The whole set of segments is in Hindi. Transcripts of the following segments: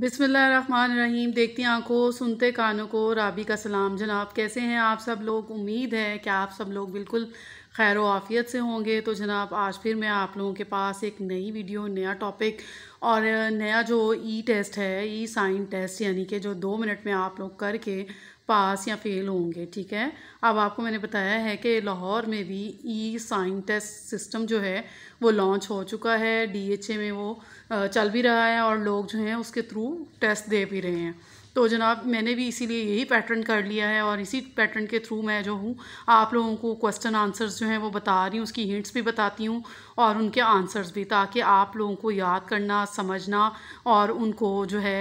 बिसमीम देखती आंखों सुनते कानों को राबी का सलाम जनाब कैसे हैं आप सब लोग उम्मीद है कि आप सब लोग बिल्कुल खैर आफियत से होंगे तो जनाब आज फिर मैं आप लोगों के पास एक नई वीडियो नया टॉपिक और नया जो ई टेस्ट है ई साइन टेस्ट यानी कि जो दो मिनट में आप लोग करके पास या फेल होंगे ठीक है अब आपको मैंने बताया है कि लाहौर में भी ई साइन टेस्ट सिस्टम जो है वो लॉन्च हो चुका है डी एच ए में वो चल भी रहा है और लोग जो हैं उसके थ्रू टेस्ट दे भी रहे हैं तो जनाब मैंने भी इसीलिए यही पैटर्न कर लिया है और इसी पैटर्न के थ्रू मैं जो हूँ आप लोगों को क्वेश्चन आंसर्स जो हैं वो बता रही हूँ उसकी हिंट्स भी बताती हूँ और उनके आंसर्स भी ताकि आप लोगों को याद करना समझना और उनको जो है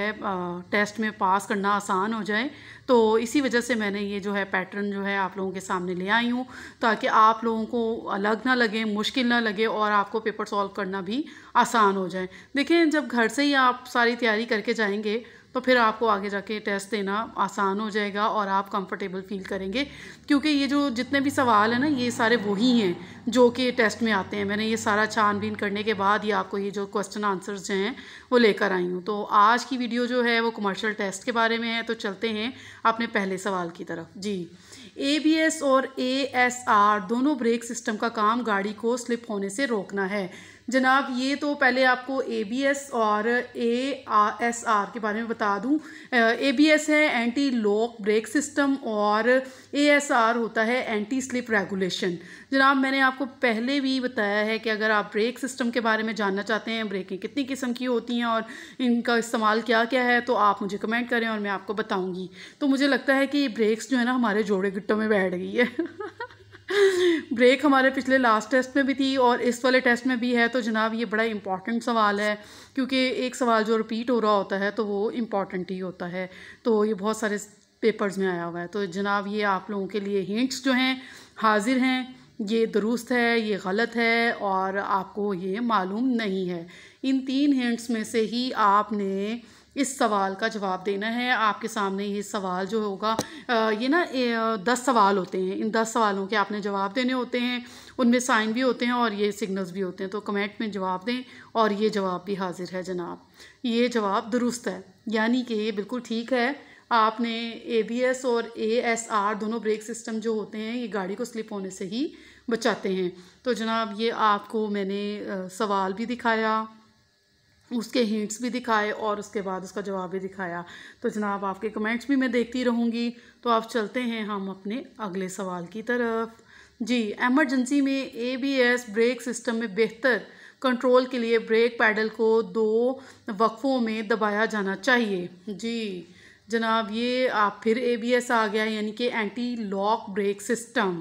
टेस्ट में पास करना आसान हो जाए तो इसी वजह से मैंने ये जो है पैटर्न जो है आप लोगों के सामने ले आई हूँ ताकि आप लोगों को अलग ना लगे मुश्किल ना लगे और आपको पेपर सॉल्व करना भी आसान हो जाए देखें जब घर से ही आप सारी तैयारी करके जाएंगे तो फिर आपको आगे जाके टेस्ट देना आसान हो जाएगा और आप कंफर्टेबल फील करेंगे क्योंकि ये जो जितने भी सवाल हैं ना ये सारे वही हैं जो कि टेस्ट में आते हैं मैंने ये सारा छानबीन करने के बाद ही आपको ये जो क्वेश्चन आंसर्स जो हैं वो लेकर आई हूँ तो आज की वीडियो जो है वो कमर्शल टेस्ट के बारे में है तो चलते हैं अपने पहले सवाल की तरफ जी ए और ए दोनों ब्रेक सिस्टम का काम गाड़ी को स्लिप होने से रोकना है जनाब ये तो पहले आपको ए बी एस और ए आर एस आर के बारे में बता दूँ ए बी एस है एंटी लॉक ब्रेक सिस्टम और ए एस आर होता है एंटी स्लिप रेगुलेशन जनाब मैंने आपको पहले भी बताया है कि अगर आप ब्रेक सिस्टम के बारे में जानना चाहते हैं ब्रेकें कितनी किस्म की होती हैं और इनका इस्तेमाल क्या क्या है तो आप मुझे कमेंट करें और मैं आपको बताऊँगी तो मुझे लगता है कि ब्रेक्स जो है ना हमारे जोड़े गिट्टों में बैठ गई है ब्रेक हमारे पिछले लास्ट टेस्ट में भी थी और इस वाले टेस्ट में भी है तो जनाब ये बड़ा इंपॉर्टेंट सवाल है क्योंकि एक सवाल जो रिपीट हो रहा होता है तो वो इम्पॉर्टेंट ही होता है तो ये बहुत सारे पेपर्स में आया हुआ है तो जनाब ये आप लोगों के लिए हिंट्स जो हैं हाजिर हैं ये दुरुस्त है ये गलत है और आपको ये मालूम नहीं है इन तीन हिंट्स में से ही आपने इस सवाल का जवाब देना है आपके सामने ये सवाल जो होगा ये ना दस सवाल होते हैं इन दस सवालों के आपने जवाब देने होते हैं उनमें साइन भी होते हैं और ये सिग्नल्स भी होते हैं तो कमेंट में जवाब दें और ये जवाब भी हाजिर है जनाब ये जवाब दुरुस्त है यानी कि ये बिल्कुल ठीक है आपने ए बी एस और ए एस आर दोनों ब्रेक सिस्टम जो होते हैं ये गाड़ी को स्लिप होने से ही बचाते हैं तो जनाब ये आपको मैंने सवाल भी दिखाया उसके हिंट्स भी दिखाए और उसके बाद उसका जवाब भी दिखाया तो जनाब आपके कमेंट्स भी मैं देखती रहूँगी तो आप चलते हैं हम अपने अगले सवाल की तरफ जी एमरजेंसी में एबीएस ब्रेक सिस्टम में बेहतर कंट्रोल के लिए ब्रेक पैडल को दो वक्फ़ों में दबाया जाना चाहिए जी जनाब ये आप फिर एबीएस आ गया यानी कि एंटी लॉक ब्रेक सिस्टम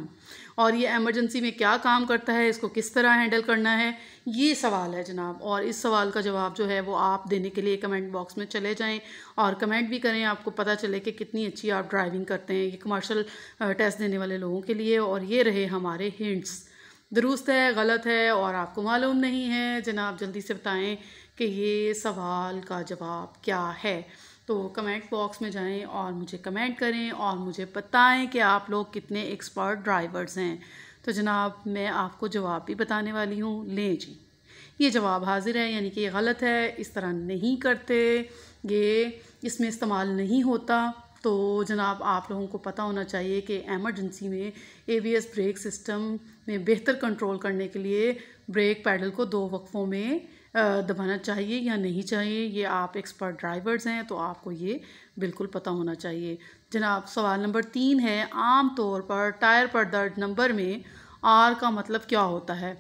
और ये एमरजेंसी में क्या काम करता है इसको किस तरह हैंडल करना है ये सवाल है जनाब और इस सवाल का जवाब जो है वो आप देने के लिए कमेंट बॉक्स में चले जाएं और कमेंट भी करें आपको पता चले कि कितनी अच्छी आप ड्राइविंग करते हैं ये कमर्शल टेस्ट देने वाले लोगों के लिए और ये रहे हमारे हिंट्स दुरुस्त है गलत है और आपको मालूम नहीं है जनाब जल्दी से बताएँ कि ये सवाल का जवाब क्या है तो कमेंट बॉक्स में जाएं और मुझे कमेंट करें और मुझे बताएं कि आप लोग कितने एक्सपर्ट ड्राइवर्स हैं तो जनाब मैं आपको जवाब भी बताने वाली हूँ लें जी ये जवाब हाजिर है यानी कि ये गलत है इस तरह नहीं करते ये इसमें इस्तेमाल नहीं होता तो जनाब आप लोगों को पता होना चाहिए कि एमरजेंसी में एबीएस ब्रेक सिस्टम में बेहतर कंट्रोल करने के लिए ब्रेक पैडल को दो वक्फ़ों में दबाना चाहिए या नहीं चाहिए ये आप एक्सपर्ट ड्राइवर्स हैं तो आपको ये बिल्कुल पता होना चाहिए जनाब सवाल नंबर तीन है आम तौर पर टायर पर दर्ज नंबर में आर का मतलब क्या होता है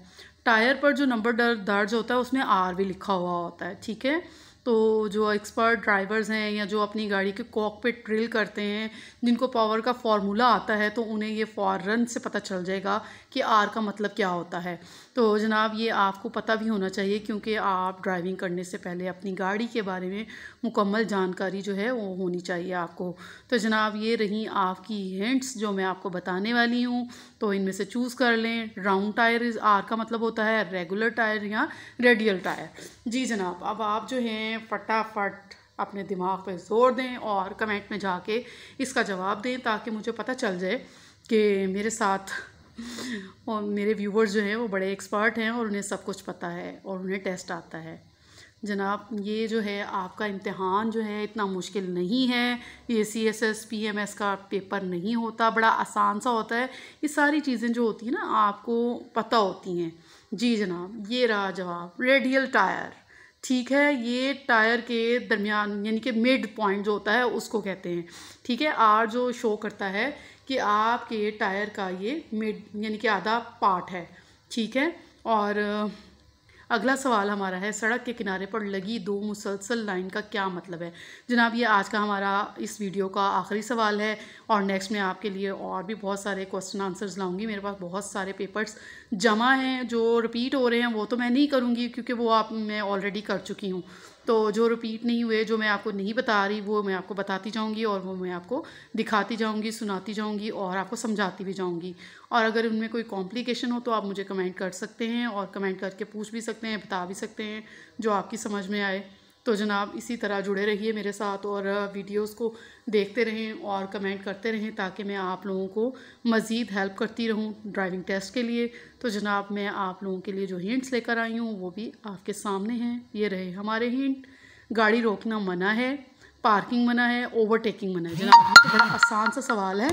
टायर पर जो नंबर दर्ज होता है उसमें आर भी लिखा हुआ होता है ठीक है तो जो एक्सपर्ट ड्राइवर्स हैं या जो अपनी गाड़ी के कॉकपिट ड्रिल करते हैं जिनको पावर का फार्मूला आता है तो उन्हें ये फ़ौरन से पता चल जाएगा कि आर का मतलब क्या होता है तो जनाब ये आपको पता भी होना चाहिए क्योंकि आप ड्राइविंग करने से पहले अपनी गाड़ी के बारे में मुकम्मल जानकारी जो है वो होनी चाहिए आपको तो जनाब ये रही आपकी हिंट्स जो मैं आपको बताने वाली हूँ तो इनमें से चूज़ कर लें राउंड टायर आर का मतलब होता है रेगुलर टायर या रेडियल टायर जी जनाब अब आप जो हैं हैं फटाफट अपने दिमाग पर जोर दें और कमेंट में जाके इसका जवाब दें ताकि मुझे पता चल जाए कि मेरे साथ और मेरे व्यूवर्स जो हैं वो बड़े एक्सपर्ट हैं और उन्हें सब कुछ पता है और उन्हें टेस्ट आता है जनाब ये जो है आपका इम्तहान जो है इतना मुश्किल नहीं है ये C S S P M S का पेपर नहीं होता बड़ा आसान सा होता है ये सारी चीज़ें जो होती हैं ना आपको पता होती हैं जी जनाब ये रहा जवाब रेडियल टायर ठीक है ये टायर के दरमियान यानी कि मिड पॉइंट जो होता है उसको कहते हैं ठीक है आर जो शो करता है कि आपके टायर का ये मिड यानी कि आधा पार्ट है ठीक है और अगला सवाल हमारा है सड़क के किनारे पर लगी दो मुसलसल लाइन का क्या मतलब है जनाब ये आज का हमारा इस वीडियो का आखिरी सवाल है और नेक्स्ट में आपके लिए और भी बहुत सारे क्वेश्चन आंसर्स लाऊंगी मेरे पास बहुत सारे पेपर्स जमा हैं जो रिपीट हो रहे हैं वो तो मैं नहीं करूँगी क्योंकि वो आप मैं ऑलरेडी कर चुकी हूँ तो जो रिपीट नहीं हुए जो मैं आपको नहीं बता रही वो मैं आपको बताती जाऊँगी और वो मैं आपको दिखाती जाऊँगी सुनाती जाऊँगी और आपको समझाती भी जाऊँगी और अगर उनमें कोई कॉम्प्लिकेशन हो तो आप मुझे कमेंट कर सकते हैं और कमेंट करके पूछ भी सकते हैं बता भी सकते हैं जो आपकी समझ में आए तो जनाब इसी तरह जुड़े रहिए मेरे साथ और वीडियोस को देखते रहें और कमेंट करते रहें ताकि मैं आप लोगों को मज़ीद हेल्प करती रहूं ड्राइविंग टेस्ट के लिए तो जनाब मैं आप लोगों के लिए जो हिंट्स लेकर आई हूँ वो भी आपके सामने हैं ये रहे हमारे हिंट गाड़ी रोकना मना है पार्किंग मना है ओवरटेकिंग मना है जनाब तो बड़ा आसान सा सवाल है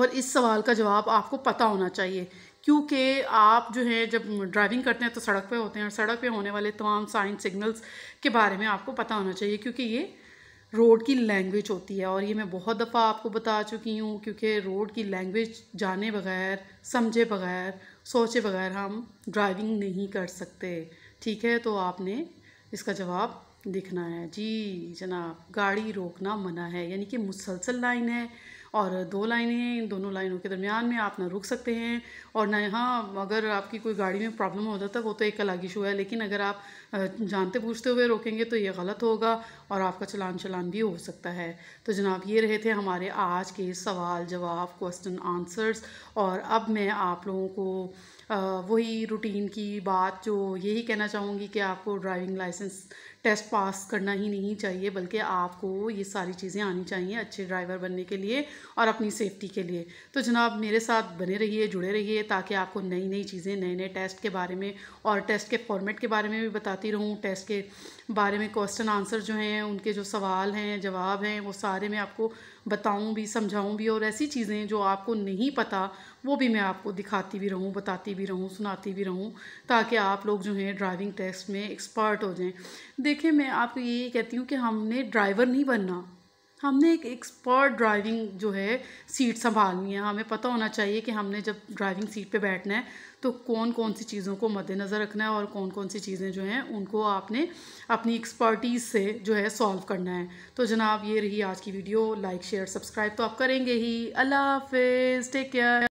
और इस सवाल का जवाब आपको पता होना चाहिए क्योंकि आप जो है जब ड्राइविंग करते हैं तो सड़क पे होते हैं और सड़क पे होने वाले तमाम साइन सिग्नल्स के बारे में आपको पता होना चाहिए क्योंकि ये रोड की लैंग्वेज होती है और ये मैं बहुत दफ़ा आपको बता चुकी हूँ क्योंकि रोड की लैंग्वेज जाने बगैर समझे बगैर सोचे बगैर हम ड्राइविंग नहीं कर सकते ठीक है तो आपने इसका जवाब लिखना है जी जनाब गाड़ी रोकना मना है यानी कि मुसलसल लाइन है और दो लाइनें हैं इन दोनों लाइनों के दरमियान में आप ना रुक सकते हैं और ना यहाँ अगर आपकी कोई गाड़ी में प्रॉब्लम हो जाता है वो तो एक अलग इशू है लेकिन अगर आप जानते बूझते हुए रोकेंगे तो ये गलत होगा और आपका चलान चलान भी हो सकता है तो जनाब ये रहे थे हमारे आज के सवाल जवाब क्वेश्चन आंसर्स और अब मैं आप लोगों को वही रूटीन की बात जो यही कहना चाहूँगी कि आपको ड्राइविंग लाइसेंस टेस्ट पास करना ही नहीं चाहिए बल्कि आपको ये सारी चीज़ें आनी चाहिए अच्छे ड्राइवर बनने के लिए और अपनी सेफ्टी के लिए तो जनाब मेरे साथ बने रहिए जुड़े रहिए ताकि आपको नई नई चीज़ें नए नए टेस्ट के बारे में और टेस्ट के फॉर्मेट के बारे में भी बताती रहूँ टेस्ट के बारे में क्वेश्चन आंसर जो हैं उनके जो सवाल हैं जवाब हैं वो सारे मैं आपको बताऊं भी समझाऊं भी और ऐसी चीज़ें जो आपको नहीं पता वो भी मैं आपको दिखाती भी रहूं बताती भी रहूं सुनाती भी रहूं ताकि आप लोग जो हैं ड्राइविंग टेस्ट में एक्सपर्ट हो जाएं देखें मैं आपको ये कहती हूँ कि हमने ड्राइवर नहीं बनना हमने एक एक्सपर्ट ड्राइविंग जो है सीट संभालनी है हमें पता होना चाहिए कि हमने जब ड्राइविंग सीट पे बैठना है तो कौन कौन सी चीज़ों को मद्देनज़र रखना है और कौन कौन सी चीज़ें जो हैं उनको आपने अपनी एक्सपर्टीज़ से जो है सॉल्व करना है तो जनाब ये रही आज की वीडियो लाइक शेयर सब्सक्राइब तो आप करेंगे ही अल्लाह हाफिज़ टेक केयर